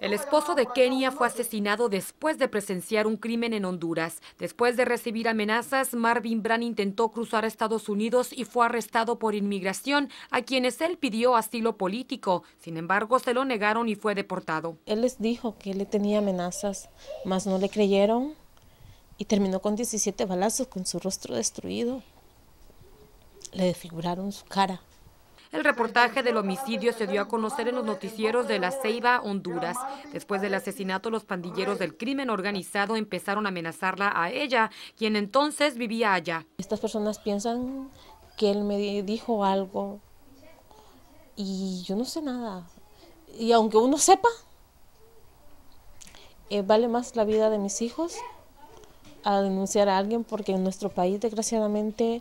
El esposo de Kenia fue asesinado después de presenciar un crimen en Honduras. Después de recibir amenazas, Marvin Brand intentó cruzar a Estados Unidos y fue arrestado por inmigración, a quienes él pidió asilo político. Sin embargo, se lo negaron y fue deportado. Él les dijo que le tenía amenazas, mas no le creyeron y terminó con 17 balazos con su rostro destruido. Le desfiguraron su cara. El reportaje del homicidio se dio a conocer en los noticieros de La Ceiba, Honduras. Después del asesinato, los pandilleros del crimen organizado empezaron a amenazarla a ella, quien entonces vivía allá. Estas personas piensan que él me dijo algo y yo no sé nada. Y aunque uno sepa, eh, vale más la vida de mis hijos a denunciar a alguien porque en nuestro país desgraciadamente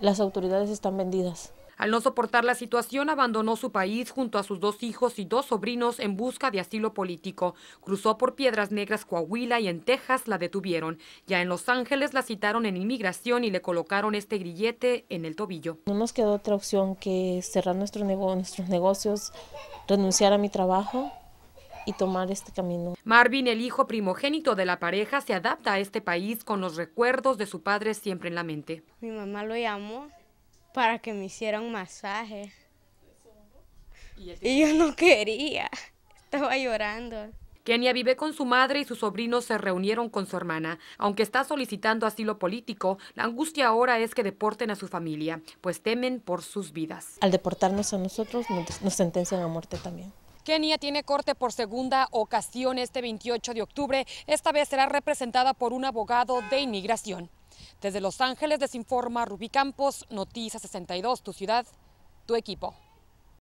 las autoridades están vendidas. Al no soportar la situación, abandonó su país junto a sus dos hijos y dos sobrinos en busca de asilo político. Cruzó por Piedras Negras, Coahuila y en Texas la detuvieron. Ya en Los Ángeles la citaron en inmigración y le colocaron este grillete en el tobillo. No nos quedó otra opción que cerrar nuestros negocios, renunciar a mi trabajo y tomar este camino. Marvin, el hijo primogénito de la pareja, se adapta a este país con los recuerdos de su padre siempre en la mente. Mi mamá lo llamó para que me hicieran un masaje. ¿Y, y yo no quería, estaba llorando. Kenia vive con su madre y sus sobrinos se reunieron con su hermana. Aunque está solicitando asilo político, la angustia ahora es que deporten a su familia, pues temen por sus vidas. Al deportarnos a nosotros, nos sentencian a muerte también. Kenia tiene corte por segunda ocasión este 28 de octubre. Esta vez será representada por un abogado de inmigración. Desde Los Ángeles desinforma Rubí Campos, Noticias 62, tu ciudad, tu equipo.